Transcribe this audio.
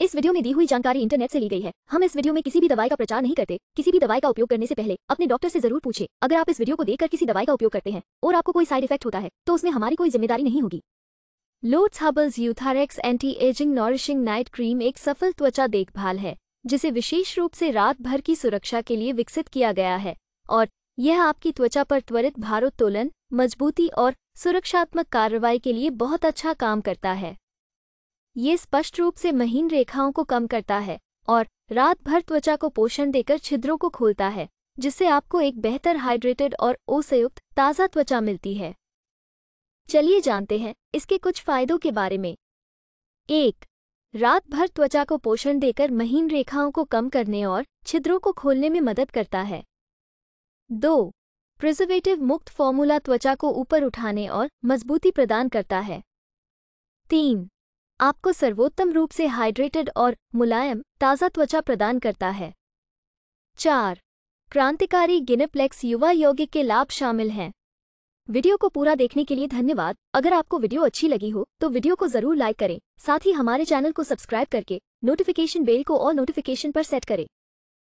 इस वीडियो में दी हुई जानकारी इंटरनेट से ली गई है हम इस वीडियो में किसी भी दवाई का प्रचार नहीं करते किसी भी दवाई का उपयोग करने से पहले अपने डॉक्टर से जरूर पूछे अगर आप इस वीडियो को देखकर किसी दवाई का उपयोग करते हैं और आपको कोई साइड इफेक्ट होता है तो उसमें हमारी कोई जिम्मेदारी नहीं होगी Lotus Herbals YouthRx anti ageing nourishing night cream एक सफल त्वचा देखभाल है जिसे विशेष रूप से रात भर की सुरक्षा के लिए विकसित किया गया है और यह आपकी त्वचा पर त्वरित भारोत्तोलन मजबूती और सुरक्षात्मक कार्रवाई के लिए बहुत अच्छा काम करता है ये स्पष्ट रूप से महीन रेखाओं को कम करता है और रात भर त्वचा को पोषण देकर छिद्रों को खोलता है जिससे आपको एक बेहतर हाइड्रेटेड और ओसयुक्त ताज़ा त्वचा मिलती है चलिए जानते हैं इसके कुछ फायदों के बारे में एक रात भर त्वचा को पोषण देकर महीन रेखाओं को कम करने और छिद्रों को खोलने में मदद करता है दो प्रिजर्वेटिव मुक्त फॉर्मूला त्वचा को ऊपर उठाने और मजबूती प्रदान करता है तीन आपको सर्वोत्तम रूप से हाइड्रेटेड और मुलायम ताज़ा त्वचा प्रदान करता है चार क्रांतिकारी गिनेप्लेक्स युवा यौगिक के लाभ शामिल हैं वीडियो को पूरा देखने के लिए धन्यवाद अगर आपको वीडियो अच्छी लगी हो तो वीडियो को जरूर लाइक करें साथ ही हमारे चैनल को सब्सक्राइब करके नोटिफिकेशन बेल को और नोटिफिकेशन पर सेट करें